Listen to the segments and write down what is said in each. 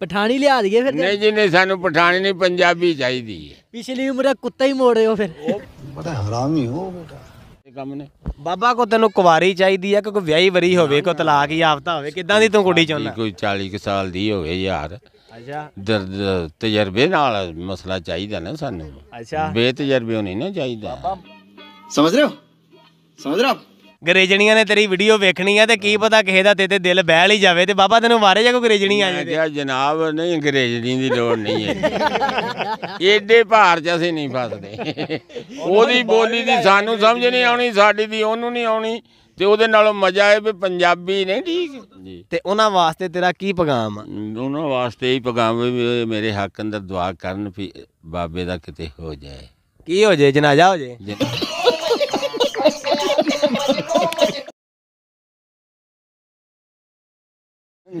ਪਠਾਣੀ ਲਿਆ ਦਈਏ ਫਿਰ ਨਹੀਂ ਜੀ ਨਹੀਂ ਸਾਨੂੰ ਪਠਾਣੀ ਨਹੀਂ ਪੰਜਾਬੀ ਚਾਹੀਦੀ ਹੈ ਪਿਛਲੀ ਉਮਰ ਦਾ ਕੁੱਤਾ ਹੀ ਮੋੜ ਹਰਾਮੀ ਹੋ ਬੇਟਾ ਇਹ ਕੰਮ ਨੇ ਬਾਬਾ ਕੋ ਤੈਨੂੰ ਕੁਵਾਰੀ ਚਾਹੀਦੀ ਹੈ ਕਿ ਕੋਈ ਵਿਆਹੀ ਵਰੀ ਹੋਵੇ ਕੋ ਤਲਾਕ ਹੀ ਆਫਤਾ ਹੋਵੇ ਕਿਦਾਂ ਦੀ ਤੂੰ ਕੁੜੀ ਚਾਹੁੰਦਾ ਕੋਈ 40 ਸਾਲ ਦੀ ਹੋਵੇ ਯਾਰ ਅੱਛਾ ਦਰ- ਤਜਰਬੇ ਨਾਲ ਮਸਲਾ ਚਾਹੀਦਾ ਨਾ ਸਾਨੂੰ ਅੱਛਾ ਬੇਤਜਰਬੇ ਹੋਣੀ ਨਾ ਚਾਹੀਦਾ ਸਮਝ ਰਹੇ ਹੋ ਸਮਝ ਰਹੇ ਹੋ ਗਰੇਜਣੀਆਂ ਨੇ ਤੇਰੀ ਵੀਡੀਓ ਵੇਖਣੀ ਆ ਤੇ ਕੀ ਪਤਾ ਕਿਸੇ ਦਾ ਤੇ ਤੇ ਦਿਲ ਬਹਿਲ ਹੀ ਜਾਵੇ ਤੇ ਬਾਬਾ ਤੈਨੂੰ ਮਾਰੇ ਜਾ ਕੋ ਗਰੇਜਣੀ ਆ ਮੈਂ ਜਾਵੇ ਕਿਹਾ ਜਨਾਬ ਨਹੀਂ ਅੰਗਰੇਜ਼ੀ ਦੀ ਲੋੜ ਨਹੀਂ ਹੈ ਏਡੇ ਭਾਰ 'ਚ ਅਸੀਂ ਨਹੀਂ ਫਸਦੇ ਉਹਦੀ ਬੋਲੀ ਦੀ ਸਾਨੂੰ ਸਮਝ ਨਹੀਂ ਆਉਣੀ ਸਾਡੀ ਦੀ ਉਹਨੂੰ ਨਹੀਂ ਆਉਣੀ ਤੇ ਉਹਦੇ ਨਾਲੋਂ ਮਜ਼ਾ ਹੈ ਵੀ ਪੰਜਾਬੀ ਨਹੀਂ ਠੀਕ ਜੀ ਤੇ ਉਹਨਾਂ ਵਾਸਤੇ ਤੇਰਾ ਕੀ ਪੈਗਾਮ ਆ ਉਹਨਾਂ ਵਾਸਤੇ ਹੀ ਪੈਗਾਮ ਵੀ ਮੇਰੇ ਹੱਕ ਅੰਦਰ ਦੁਆ ਕਰਨ ਵੀ ਬਾਬੇ ਦਾ ਕਿਤੇ ਹੋ ਜਾਏ ਕੀ ਹੋ ਜਾਏ ਜਨਾਜ਼ਾ ਹੋ ਜਾਏ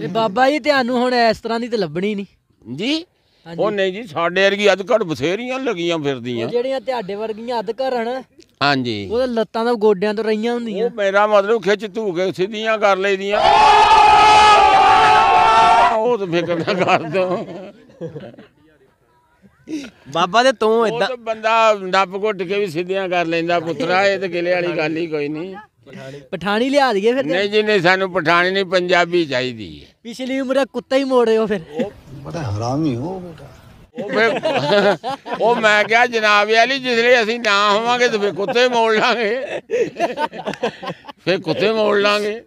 ਇਹ ਬਾਬਾ ਜੀ ਤੁਹਾਨੂੰ ਹੁਣ ਇਸ ਤਰ੍ਹਾਂ ਦੀ ਤੇ ਲੱਭਣੀ ਨਹੀਂ ਜੀ ਉਹ ਨਹੀਂ ਜੀ ਸਾਡੇ ਵਰਗੀ ਅੱਧ ਘੜ ਬਥੇਰੀਆਂ ਲੱਗੀਆਂ ਫਿਰਦੀਆਂ ਜਿਹੜੀਆਂ ਤੁਹਾਡੇ ਵਰਗੀਆਂ ਅੱਧ ਘੜ ਹਨ ਹਾਂਜੀ ਉਹਦੇ ਲੱਤਾਂ ਦਾ ਗੋਡਿਆਂ ਤੋਂ ਰਹੀਆਂ ਹੁੰਦੀਆਂ ਉਹ ਮੇਰਾ ਮਤਲਬ ਖਿੱਚ ਧੂ ਕੇ ਸਿੱਧੀਆਂ ਕਰ ਲਈਦੀਆਂ ਉਹ ਤਾਂ ਫਿਕਰ ਨਾ ਕਰ ਦੋ ਬਾਬਾ ਤੇ ਤੂੰ ਇਦਾਂ ਉਹ ਤਾਂ ਬੰਦਾ ਡੱਪ ਘੁੱਟ ਕੇ ਵੀ ਸਿੱਧੀਆਂ ਕਰ ਲੈਂਦਾ ਪੁੱਤਰਾ ਇਹ ਤਾਂ ਗਿਲੇ ਵਾਲੀ ਗੱਲ ਹੀ ਕੋਈ ਨਹੀਂ ਪਠਾਣੀ ਲਿਆ ਦਈਏ ਫਿਰ ਨਹੀਂ ਜੀ ਨਹੀਂ ਸਾਨੂੰ ਪਠਾਣੀ ਨਹੀਂ ਪੰਜਾਬੀ ਚਾਹੀਦੀ ਹੈ ਪਿਛਲੀ ਉਮਰ ਕੁੱਤਾ ਹੀ ਮੋੜ ਰਹੇ ਹੋ ਫਿਰ ਬੜਾ ਹਰਾਮੀ ਹੋ ਬੇਟਾ ਉਹ ਮੈਂ ਕਿਹਾ ਜਨਾਬ ਵਾਲੀ ਜਿਸਲੇ ਅਸੀਂ ਨਾ ਹੋਵਾਂਗੇ ਤੇ ਫਿਰ ਕੁੱਤੇ ਮੋੜ ਲਾਂਗੇ ਫਿਰ ਕੁੱਤੇ ਮੋੜ ਲਾਂਗੇ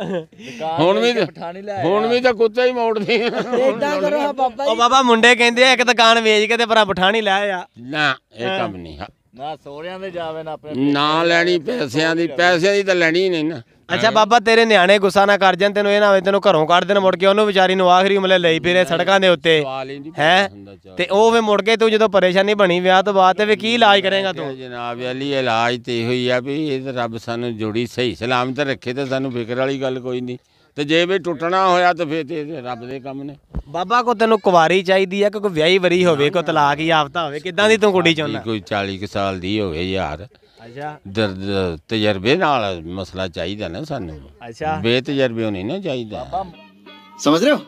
ਹੁਣ ਵੀ ਤਾਂ- ਹੁਣ ਵੀ ਤਾਂ ਕੁੱਤੇ ਹੀ ਮੋੜਦੇ ਆ ਇਦਾਂ ਕਰੋ ਬਾਬਾ ਜੀ ਉਹ ਬਾਬਾ ਮੁੰਡੇ ਕਹਿੰਦੇ ਆ ਇੱਕ ਦੁਕਾਨ ਵੇਚ ਕੇ ਤੇ ਪਰਾਂ ਪਠਾਣੀ ਲੈ ਆ ਨਾ ਇਹ ਕੰਮ ਨਹੀਂ ਹਾਂ ਨਾ ਸੋਹਰਿਆਂ ਦੇ ਜਾਵੇ ਨਾ ਆਪਣੇ ਨਾ ਲੈਣੀ ਪੈਸਿਆਂ ਦੀ ਪੈਸਿਆਂ ਦੀ ਤਾਂ ਲੈਣੀ ਨਹੀਂ ਨਾ ਅੱਛਾ ਬਾਬਾ ਤੇਰੇ ਨਿਆਣੇ ਗੁੱਸਾ ਨਾ ਕਰ ਜਾਣ ਤੈਨੂੰ ਇਹ ਨਾ ਹੋਵੇ ਤੈਨੂੰ ਘਰੋਂ ਕੱਢ ਦੇਣ ਮੁੜ ਕੇ ਉਹਨੂੰ ਵਿਚਾਰੀ ਨੂੰ ਆਖਰੀ ਉਮਲੇ ਲਈ ਫਿਰੇ ਸੜਕਾਂ ਦੇ ਉੱਤੇ ਹੈ ਤੇ ਉਹ ਵੇ ਮੁੜ ਕੇ ਤੂੰ ਜਦੋਂ ਪਰੇਸ਼ਾਨੀ ਬਣੀ ਵਿਆਹ ਤੋਂ ਬਾਅਦ ਤੇ ਵੀ ਕੀ ਇਲਾਜ ਕਰੇਗਾ ਤੂੰ ਜਨਾਬ ਅਲੀ ਇਲਾਜ ਤੇ ਹੋਈ ਆ ਵੀ ਇਹ ਰੱਬ ਸਾਨੂੰ ਜੋੜੀ ਸਹੀ ਸਲਾਮਤ ਰੱਖੇ ਤੇ ਸਾਨੂੰ ਫਿਕਰ ਵਾਲੀ ਗੱਲ ਕੋਈ ਨਹੀਂ ਤੇ ਜੇ ਵੀ ਟੁੱਟਣਾ ਹੋਇਆ ਤਾਂ ਫੇਰ ਤੇ ਰੱਬ ਦੇ ਕੰਮ ਨੇ ਬਾਬਾ ਕੋ ਤੈਨੂੰ ਕੁਵਾਰੀ ਚਾਹੀਦੀ ਆ ਕਿ ਕੋਈ ਵਿਆਹੀ ਵਰੀ ਹੋਵੇ ਕੋ ਤਲਾਕ ਹੀ ਆਫਤਾ ਹੋਵੇ ਕਿਦਾਂ ਦੀ ਤੂੰ ਕੁੜੀ ਚਾਹੁੰਦਾ ਕੋਈ 40 ਸਾਲ ਦੀ ਹੋਵੇ ਯਾਰ ਅੱਛਾ ਦਰ- ਤਜਰਬੇ ਨਾਲ ਮਸਲਾ ਚਾਹੀਦਾ ਨਾ ਸਾਨੂੰ ਅੱਛਾ ਬੇਤਜਰਬੇ ਹੋਣੀ ਨਾ ਚਾਹੀਦਾ ਸਮਝ ਰਹੇ ਹੋ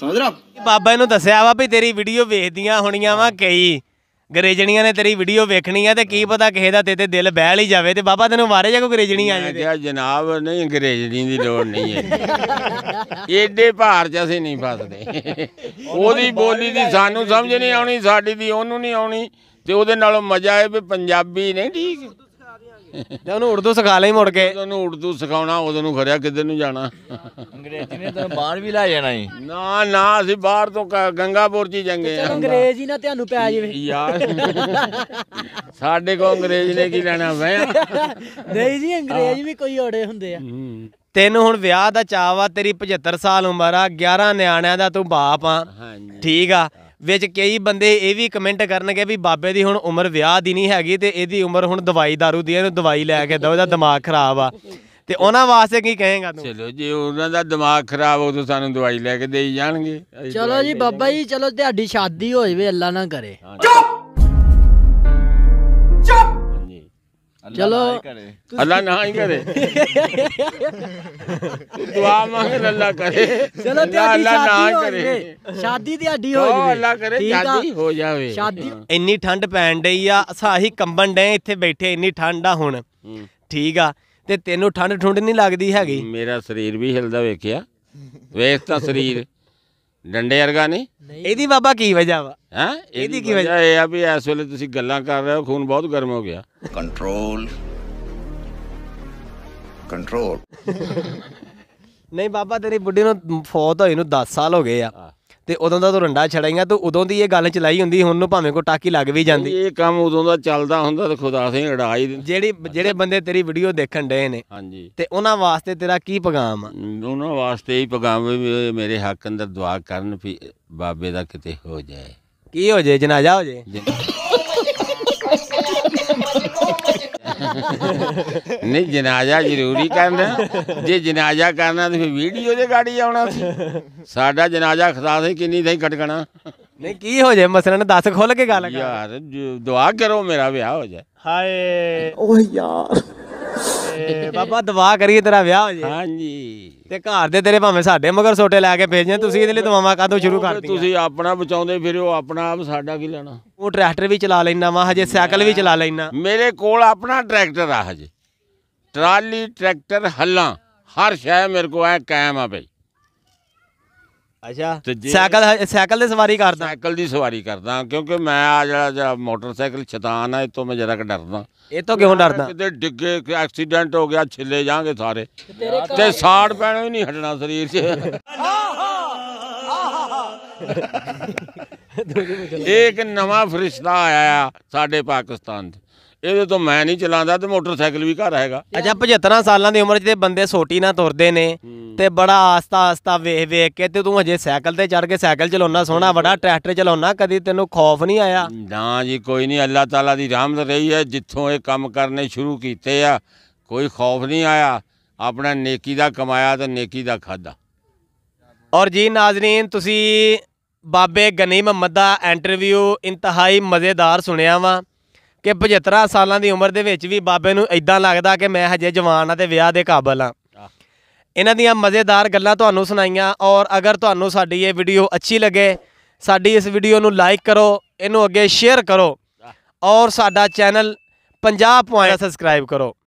ਸਮਝ ਰਹੇ ਹੋ ਬਾਬਾ ਇਹਨੂੰ ਦੱਸਿਆ ਵਾ ਵੀ ਤੇਰੀ ਵੀਡੀਓ ਵੇਖਦੀਆਂ ਹੋਣੀਆਂ ਵਾ ਕਈ ਗਰੇਜਣੀਆਂ ਨੇ ਤੇਰੀ ਵੀਡੀਓ ਵੇਖਣੀ ਆ ਤੇ ਕੀ ਪਤਾ ਕਿਸੇ ਦਾ ਤੇ ਤੇ ਦਿਲ ਬਹਿਲ ਹੀ ਜਾਵੇ ਤੇ ਬਾਬਾ ਤੈਨੂੰ ਮਾਰੇ ਜਾ ਕੋ ਗਰੇਜਣੀ ਆ ਮੈਂ ਜਾਵੇ ਕਿਹਾ ਜਨਾਬ ਨਹੀਂ ਅੰਗਰੇਜ਼ੀ ਦੀ ਲੋੜ ਨਹੀਂ ਹੈ ਏਡੇ ਭਾਰ 'ਚ ਅਸੀਂ ਨਹੀਂ ਫਸਦੇ ਉਹਦੀ ਬੋਲੀ ਦੀ ਸਾਨੂੰ ਸਮਝ ਨਹੀਂ ਆਉਣੀ ਸਾਡੀ ਦੀ ਉਹਨੂੰ ਨਹੀਂ ਆਉਣੀ ਤੇ ਉਹਦੇ ਨਾਲੋਂ ਮਜ਼ਾ ਹੈ ਵੀ ਪੰਜਾਬੀ ਨਹੀਂ ਠੀਕ ਤੇ ਉਹਨੂੰ ਉਰਦੂ ਸਿਖਾ ਲਈ ਮੁੜ ਕੇ ਉਹਨੂੰ ਉਰਦੂ ਸਿਖਾਉਣਾ ਉਹਦੇ ਨੂੰ ਖਰਿਆ ਕਿੱਧਰ ਨੂੰ ਜਾਣਾ ਅੰਗਰੇਜ਼ੀ ਨੇ ਤਾਂ ਬਾਹਰ ਵੀ ਲੈ ਜਾਣਾ ਹੀ ਨਾ ਨਾ ਅਸੀਂ ਬਾਹਰ ਤੋਂ ਗੰਗਾਪੁਰ ਚ ਜੰਗੇ ਆ ਅੰਗਰੇਜ਼ੀ ਨਾ ਤੁਹਾਨੂੰ ਪੈ ਜਾਵੇ ਯਾਰ ਸਾਡੇ ਕੋ ਅੰਗਰੇਜ਼ ਨੇ ਕੀ ਲੈਣਾ ਵਹਿਆ ਨਹੀਂ ਜੀ ਅੰਗਰੇਜ਼ ਵੀ ਕੋਈ ਔੜੇ ਹੁੰਦੇ ਆ ਤੈਨੂੰ ਹੁਣ ਵਿਆਹ ਦਾ ਚਾਅ ਵਾ ਤੇਰੀ 75 ਸਾਲ ਉਮਰ ਆ 11 ਨਿਆਣਿਆਂ ਦਾ ਤੂੰ ਬਾਪ ਆ ਹਾਂਜੀ ਠੀਕ ਆ ਵਿੱਚ ਕਈ ਬੰਦੇ ਇਹ ਵੀ ਕਮੈਂਟ ਕਰਨਗੇ ਵੀ ਬਾਬੇ ਦੀ ਹੁਣ ਉਮਰ ਵਿਆਹ ਦੀ ਨਹੀਂ ਹੈਗੀ ਤੇ ਇਹਦੀ ਉਮਰ ਹੁਣ ਦਵਾਈ दारू ਦੀ ਹੈ ਇਹਨੂੰ ਦਵਾਈ ਲੈ ਕੇ ਦੋ ਇਹਦਾ ਦਿਮਾਗ ਖਰਾਬ ਆ ਤੇ ਉਹਨਾਂ ਵਾਸਤੇ ਕੀ ਕਹੇਗਾ ਤੂੰ ਚਲੋ ਜੀ ਉਹਨਾਂ ਦਾ ਦਿਮਾਗ ਖਰਾਬ ਹੋ ਤੋ ਸਾਨੂੰ ਦਵਾਈ ਲੈ ਕੇ ਦੇਈ ਜਾਣਗੇ ਚਲੋ ਜੀ ਬਾਬਾ ਜੀ ਚਲੋ ਤੁਹਾਡੀ ਸ਼ਾਦੀ ਹੋ ਜਵੇ ਅੱਲਾ ਨਾ ਕਰੇ ਚਲੋ ਅੱਲਾ ਨਾ ਹੀ ਕਰੇ ਦੁਆ ਮੰਗ ਅੱਲਾ ਕਰੇ ਚਲੋ ਤੇ ਅੱਲਾ ਨਾ ਕਰੇ ਸ਼ਾਦੀ ਆਡੀ ਹੋ ਜਾਵੇ ਅੱਲਾ ਕਰੇ ਸ਼ਾਦੀ ਹੋ ਜਾਵੇ ਸ਼ਾਦੀ ਇੰਨੀ ਠੰਡ ਪੈਣ ਡਈ ਆ ਸਾਹੀ ਕੰਬਣ ਡੇ ਇੱਥੇ ਬੈਠੇ ਇੰਨੀ ਠੰਡ ਆ ਹੁਣ ਠੀਕ ਆ ਤੇ ਤੈਨੂੰ ਠੰਡ ਠੁੰਡ ਨਹੀਂ ਲੱਗਦੀ ਹੈਗੀ ਮੇਰਾ ਸਰੀਰ ਵੀ ਹਿਲਦਾ ਵੇਖਿਆ ਵੇਖ ਤਾਂ ਸਰੀਰ ਡੰਡੇ ਵਰਗਾ ਨਹੀਂ ਇਹਦੀ ਬਾਬਾ ਕੀ ਵਜ੍ਹਾ ਵਾ ਹੈ ਇਹਦੀ ਕੀ ਵਜ੍ਹਾ ਇਹ ਆ ਵੀ ਇਸ ਵੇਲੇ ਤੁਸੀਂ ਗੱਲਾਂ ਕਰ ਰਹੇ ਹੋ ਖੂਨ ਬਹੁਤ ਗਰਮ ਹੋ ਗਿਆ ਕੰਟਰੋਲ ਕੰਟਰੋਲ ਨਹੀਂ ਬਾਬਾ ਤੇਰੀ ਬੁੱਢੀ ਨੂੰ ਫੌਤ ਹੋਈ ਨੂੰ 10 ਸਾਲ ਹੋ ਗਏ ਆ ਤੇ ਉਦੋਂ ਦਾ ਤੂੰ ਰੰਡਾ ਛੜਾਈਆਂ ਤੂੰ ਉਦੋਂ ਦੀ ਇਹ ਗੱਲ ਚਲਾਈ ਹੁੰਦੀ ਹੁਣ ਨੂੰ ਭਾਵੇਂ ਕੋ ਟਾਕੀ ਲੱਗ ਵੀ ਜਾਂਦੀ ਇਹ ਕੰਮ ਉਦੋਂ ਦਾ ਚੱਲਦਾ ਹੁੰਦਾ ਤੇ ਖੁਦਾ ਸਿੰਘ ਹੀ ਜਿਹੜੀ ਜਿਹੜੇ ਬੰਦੇ ਤੇਰੀ ਵੀਡੀਓ ਦੇਖਣ ਡਏ ਨੇ ਹਾਂਜੀ ਤੇ ਉਹਨਾਂ ਵਾਸਤੇ ਤੇਰਾ ਕੀ ਪੈਗਾਮ ਆ ਉਹਨਾਂ ਵਾਸਤੇ ਹੀ ਪੈਗਾਮ ਮੇਰੇ ਹੱਕ ਅੰਦਰ ਦੁਆ ਕਰਨ ਵੀ ਬਾਬੇ ਦਾ ਕਿਤੇ ਹੋ ਜਾਏ ਕੀ ਹੋ ਜਾਏ ਜਨਾਜ਼ਾ ਹੋ ਜਾਏ ਨਹੀਂ ਜਨਾਜ਼ਾ ਜ਼ਰੂਰੀ ਕਰਨਾ ਜੇ ਜਨਾਜ਼ਾ ਕਰਨਾ ਤੇ ਫਿਰ ਵੀਡੀਓ ਦੇ ਗਾੜੀ ਆਉਣਾ ਸੀ ਸਾਡਾ ਜਨਾਜ਼ਾ ਖਤਾ ਸੀ ਕਿੰਨੀ ਥਾਈ ਕਟਕਣਾ ਨਹੀਂ ਕੀ ਹੋ ਜੇ ਮਸਲਨ ਦੱਸ ਖੁੱਲ ਕੇ ਗੱਲ ਕਰ ਯਾਰ ਦੁਆ ਕਰੋ ਮੇਰਾ ਵਿਆਹ ਹੋ ਜਾਏ ਹਾਏ ਓਏ ਯਾਰ ਬਾਬਾ ਦੁਆ ਕਰੀਏ ਤੇਰਾ ਵਿਆਹ ਹੋ ਜੇ ਹਾਂਜੀ ਤੇ ਘਰ ਦੇ ਤੇਰੇ ਭਾਵੇਂ ਸਾਡੇ ਮਗਰ ਛੋਟੇ ਲੈ ਕੇ ਭੇਜੇ ਤੁਸੀਂ ਇਹਦੇ ਲਈ ਦਵਾਵਾ ਕਾਦੋਂ ਸ਼ੁਰੂ ਕਰਤੀ ਤੁਸੀਂ ਆਪਣਾ ਬਚਾਉਂਦੇ ਫਿਰ ਉਹ ਆਪਣਾ ਆਪ ਸਾਡਾ ਕੀ ਲੈਣਾ ਉਹ ਟਰੈਕਟਰ ਵੀ ਚਲਾ ਲੈਣਾ ਵਾ ਹਜੇ ਸਾਈਕਲ ਵੀ ਚਲਾ ਲੈਣਾ ਮੇਰੇ ਕੋਲ ਆਪਣਾ ਟਰੈਕਟਰ ਆ ਹਜੇ ਟਰਾਲੀ ਟਰੈਕਟਰ ਹੱਲਾ ਹਰ ਸ਼ੈ ਮੇਰੇ ਕੋ ਐ ਕਾਇਮ ਆ ਬਈ ਅੱਛਾ ਸਾਈਕਲ ਸਾਈਕਲ ਦੀ ਸਵਾਰੀ ਕਰਦਾ ਸਾਈਕਲ ਦੀ ਸਵਾਰੀ ਕਰਦਾ ਕਿਉਂਕਿ ਮੈਂ ਆ ਜਿਹੜਾ ਜਿਹੜਾ ਮੋਟਰਸਾਈਕਲ ਸ਼ੈਤਾਨ ਆ ਇਹ ਤੋਂ ਮੈਂ ਜਰਾ ਕਿ ਡਰਦਾ ਇਹ ਤੋਂ ਕਿਉਂ ਡਰਦਾ ਕਿਤੇ ਡਿੱਗੇ ਕਿ ਐਕਸੀਡੈਂਟ ਹੋ ਗਿਆ ਛਿੱਲੇ ਜਾਾਂਗੇ ਸਾਰੇ ਤੇ ਸਾੜ ਪੈਣਾ ਹੀ ਨਹੀਂ ਹਟਣਾ ਸਰੀਰ 'ਚ ਇਹ ਇੱਕ ਨਵਾਂ ਫਰਿਸ਼ਤਾ ਆਇਆ ਸਾਡੇ ਪਾਕਿਸਤਾਨ 'ਚ ਇਹਦੇ ਤੋਂ ਮੈਂ ਨਹੀਂ ਚਲਾਉਂਦਾ ਤੇ ਮੋਟਰਸਾਈਕਲ ਵੀ ਘਰ ਹੈਗਾ ਅੱਛਾ 75 ਸਾਲਾਂ ਦੀ ਉਮਰ 'ਚ ਤੇ ਬੰਦੇ ਸੋਟੀ ਨਾਲ ਤੁਰਦੇ ਨੇ ਤੇ ਬੜਾ ਆਸਤਾ ਆਸਤਾ ਵੇਖ ਵੇਖ ਕੇ ਤੇ ਤੂੰ ਅਜੇ ਸਾਈਕਲ ਤੇ ਚੜ ਕੇ ਸਾਈਕਲ ਚਲਾਉਣਾ ਸੋਹਣਾ ਬੜਾ ਟਰੈਕਟਰ ਚਲਾਉਣਾ ਕਦੀ ਤੈਨੂੰ ਖੌਫ ਨਹੀਂ ਆਇਆ ਨਾ ਜੀ ਕੋਈ ਨਹੀਂ ਅੱਲਾਹ ਤਾਲਾ ਦੀ ਰਹਿਮਤ ਰਹੀ ਹੈ ਜਿੱਥੋਂ ਇਹ ਕੰਮ ਕਰਨੇ ਸ਼ੁਰੂ ਕੀਤੇ ਆ ਕੋਈ ਖੌਫ ਨਹੀਂ ਆਇਆ ਆਪਣਾ ਨੇਕੀ ਦਾ ਕਮਾਇਆ ਤੇ ਨੇਕੀ ਦਾ ਖਾਦਾ ਔਰ ਜੀ ਨਾਜ਼ਰੀਨ ਤੁਸੀਂ ਬਾਬੇ ਗਨੀ ਮੁਹੰਮਦ ਦਾ ਇੰਟਰਵਿਊ ਇੰਤਹਾਈ ਮਜ਼ੇਦਾਰ ਸੁਣਿਆ ਵਾ ਕਿ 75 ਸਾਲਾਂ ਦੀ ਉਮਰ ਦੇ ਵਿੱਚ ਵੀ ਬਾਬੇ ਨੂੰ ਇਦਾਂ ਲੱਗਦਾ ਕਿ ਮੈਂ ਹਜੇ ਜਵਾਨ ਆ ਤੇ ਵਿਆਹ ਦੇ ਕਾਬਲ ਆ ਇਹਨਾਂ ਦੀਆਂ ਮਜ਼ੇਦਾਰ ਗੱਲਾਂ ਤੁਹਾਨੂੰ ਸੁਣਾਈਆਂ ਔਰ ਅਗਰ ਤੁਹਾਨੂੰ ਸਾਡੀ ਇਹ ਵੀਡੀਓ ਅੱਛੀ ਲੱਗੇ ਸਾਡੀ ਇਸ ਵੀਡੀਓ ਨੂੰ ਲਾਈਕ ਕਰੋ ਇਹਨੂੰ ਅੱਗੇ ਸ਼ੇਅਰ ਕਰੋ ਔਰ ਸਾਡਾ ਚੈਨਲ 50 ਪੁਆਇੰਟ ਸਬਸਕ੍ਰਾਈਬ ਕਰੋ